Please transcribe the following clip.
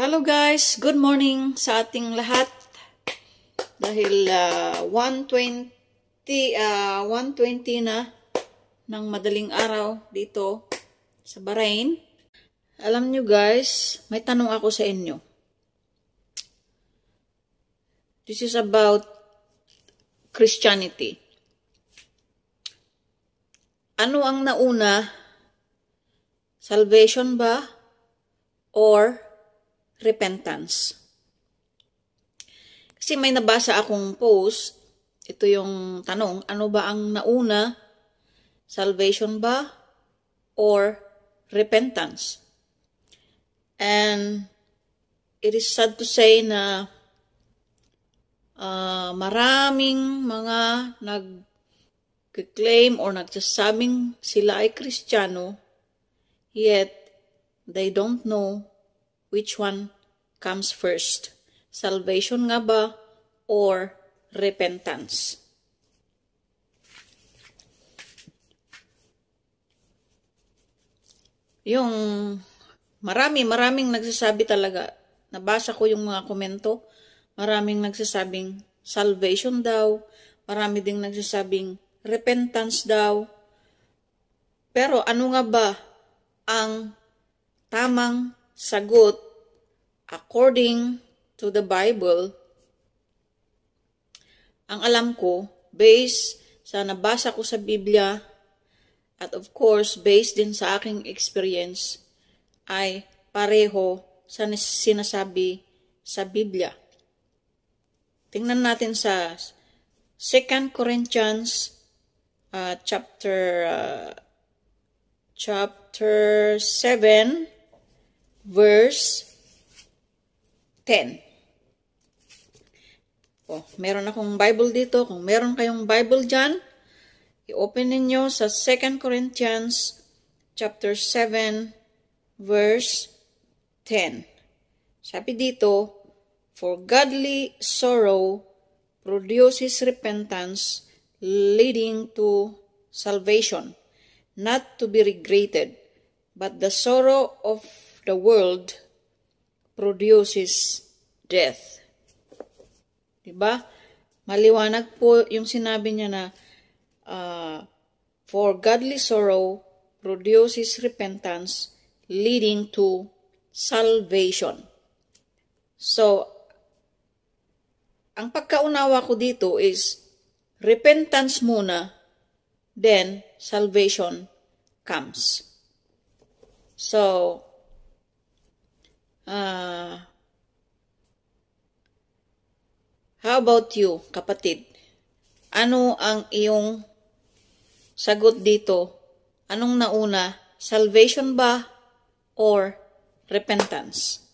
Hello guys! Good morning sa ating lahat. Dahil uh, 1.20 uh, 1.20 na ng madaling araw dito sa Bahrain. Alam nyo guys, may tanong ako sa inyo. This is about Christianity. Ano ang nauna? Salvation ba? Or repentance. Kasi may nabasa akong post, ito yung tanong, ano ba ang nauna? Salvation ba? Or repentance? And it is sad to say na uh, maraming mga nag-claim or nagsasabing sila ay Kristiyano, yet they don't know which one comes first? Salvation nga ba or repentance? Yung marami, maraming nagsasabi talaga. Nabasa ko yung mga komento. Maraming nagsasabing salvation daw. Marami ding nagsasabing repentance daw. Pero ano nga ba ang tamang sagot according to the Bible, ang alam ko, based sa nabasa ko sa Biblia, at of course, based din sa aking experience, ay pareho sa sinasabi sa Biblia. Tingnan natin sa 2 Corinthians uh, chapter uh, chapter 7 verse 10. Oh, meron akong Bible dito. Kung meron kayong Bible dyan, i-open ninyo sa 2 Corinthians chapter 7 verse 10. Sabi dito, For godly sorrow produces repentance leading to salvation, not to be regretted, but the sorrow of the world produces death. Diba? Maliwanag po yung sinabi niya na uh, for godly sorrow produces repentance leading to salvation. So, ang pagkaunawa ko dito is repentance muna, then salvation comes. So, Uh, how about you, kapatid? Ano ang iyong sagot dito? Anong nauna? Salvation ba or repentance?